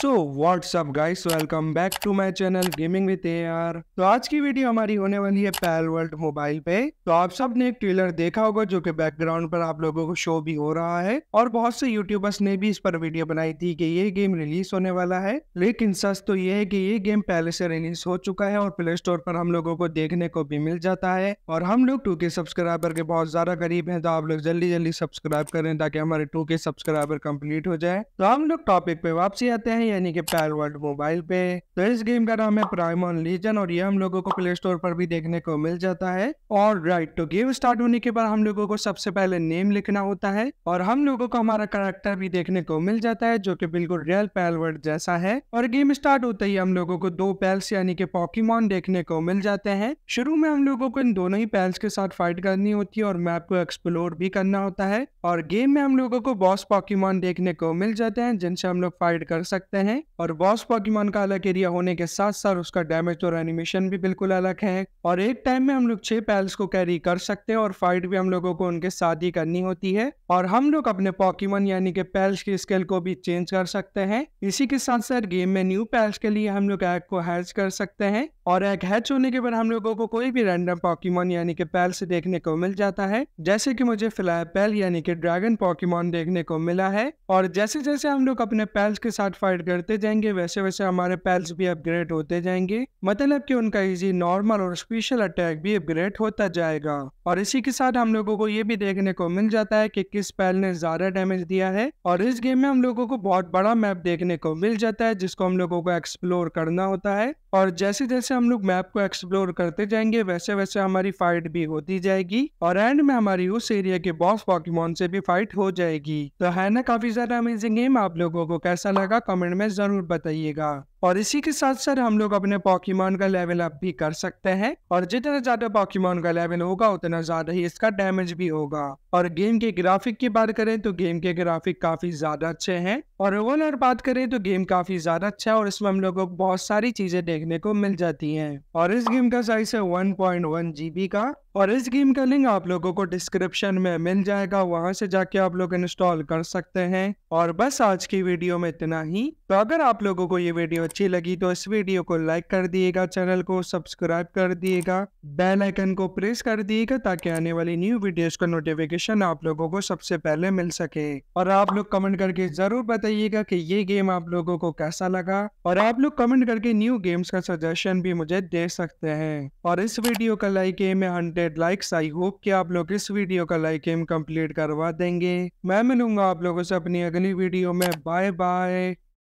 so what's up guys welcome back to my channel gaming with AR तो आज की video हमारी होने वाली है पैल वर्ल्ड मोबाइल पे तो आप सब ने एक ट्रेलर देखा होगा जो कि बैकग्राउंड पर आप लोगों को शो भी हो रहा है और बहुत से यूट्यूबर्स ने भी इस पर वीडियो बनाई थी कि ये गेम रिलीज होने वाला है लेकिन सच तो ये है की ये गेम पहले से रिलीज हो चुका है और प्ले स्टोर पर हम लोगों को देखने को भी मिल जाता है और हम लोग टू के सब्सक्राइबर के बहुत ज्यादा करीब है तो आप लोग जल्दी जल्दी सब्सक्राइब करें ताकि हमारे टू के सब्सक्राइबर कम्प्लीट हो जाए तो हम लोग टॉपिक पे वापसी आते हैं यानी कि पैर वर्ल्ड मोबाइल पे तो इस गेम का नाम है प्राइम ऑन लीजन और ये हम लोगों को प्ले स्टोर पर भी देखने को मिल जाता है और राइट तो गेम स्टार्ट होने के बाद हम लोगों को सबसे पहले नेम लिखना होता है और हम लोगों को हमारा करेक्टर भी देखने को मिल जाता है जो की बिल्कुल रियल पैल वर्ल्ड जैसा है और गेम स्टार्ट होते ही हम लोगों को दो पैल्स यानी कि पॉकीमॉन देखने को मिल जाते हैं शुरू में हम लोगों को इन दोनों ही पैल्स के साथ फाइट करनी होती है और मैप को एक्सप्लोर भी करना होता है और गेम में हम लोगों को बॉस पॉकीमॉन देखने को मिल जाते हैं जिनसे हम लोग फाइट कर सकते हैं हैं और बॉस पॉकीमोन का अलग एरिया होने के साथ साथ उसका डैमेज और एनिमेशन भी बिल्कुल अलग है और एक टाइम में हम लोग छह पैल्स को कैरी कर सकते हैं और फाइट भी हम लोगों को उनके साथ ही करनी होती है और हम लोग अपने पॉकीमोन यानी के पैल्स की स्केल को भी चेंज कर सकते हैं इसी के साथ साथ गेम में न्यू पैल्स के लिए हम लोग ऐप को हैच कर सकते हैं और एक हैच होने के बाद हम लोगों को कोई भी रैंडम पॉकीमॉन यानी कि पैल से देखने को मिल जाता है जैसे कि मुझे फिलहाल पैल यानी कि ड्रैगन पॉकीमॉन देखने को मिला है और जैसे जैसे हम लोग अपने पैल्स के साथ फाइट करते जाएंगे वैसे वैसे हमारे पैल्स भी अपग्रेड होते जाएंगे मतलब कि उनका इजी नॉर्मल और स्पेशल अटैक भी अपग्रेड होता जाएगा और इसी के साथ हम लोगों को ये भी देखने को मिल जाता है कि किस पैल ने ज्यादा डैमेज दिया है और इस गेम में हम लोगों को बहुत बड़ा मैप देखने को मिल जाता है जिसको हम लोगों को एक्सप्लोर करना होता है और जैसे जैसे हम लोग मैप को एक्सप्लोर करते जाएंगे वैसे वैसे हमारी फाइट भी होती जाएगी और एंड में हमारी उस एरिया के बॉस पॉकीमोन से भी फाइट हो जाएगी तो है ना काफी ज्यादा अमेजिंग गेम आप लोगों को कैसा लगा कमेंट में जरूर बताइएगा और इसी के साथ साथ हम लोग अपने पॉकीमॉन का लेवल अप भी कर सकते हैं और जितना ज्यादा पॉकीमॉन का लेवल होगा उतना ज्यादा ही इसका डैमेज भी होगा और गेम के ग्राफिक की बात करें तो गेम के ग्राफिक काफी ज्यादा अच्छे हैं और ओवरऑल बात करें तो गेम काफी ज्यादा अच्छा है और इसमें हम लोग को बहुत सारी चीजें देखने को मिल जाती है और इस गेम का साइज है वन पॉइंट वन जीबी का और इस गेम का लिंक आप लोगों को डिस्क्रिप्शन में मिल जाएगा वहां से जाके आप लोग इंस्टॉल कर सकते हैं और बस आज की वीडियो में इतना ही तो अगर आप लोगों को ये वीडियो अच्छी लगी तो इस वीडियो को लाइक कर दिएगा चैनल को सब्सक्राइब कर दिएगा बेल आइकन को प्रेस कर दिएगा ताकि आने वाली न्यू वीडियोस का नोटिफिकेशन आप लोगों को सबसे पहले मिल सके और आप लोग कमेंट करके जरूर बताइएगा की ये गेम आप लोगों को कैसा लगा और आप लोग कमेंट करके न्यू गेम्स का सजेशन भी मुझे दे सकते हैं और इस वीडियो का लाइक एम है hundred hundred likes I hope कि आप लोग इस वीडियो का लाइक एम कंप्लीट करवा देंगे मैं मिलूंगा आप लोगों से अपनी अगली वीडियो में बाय बाय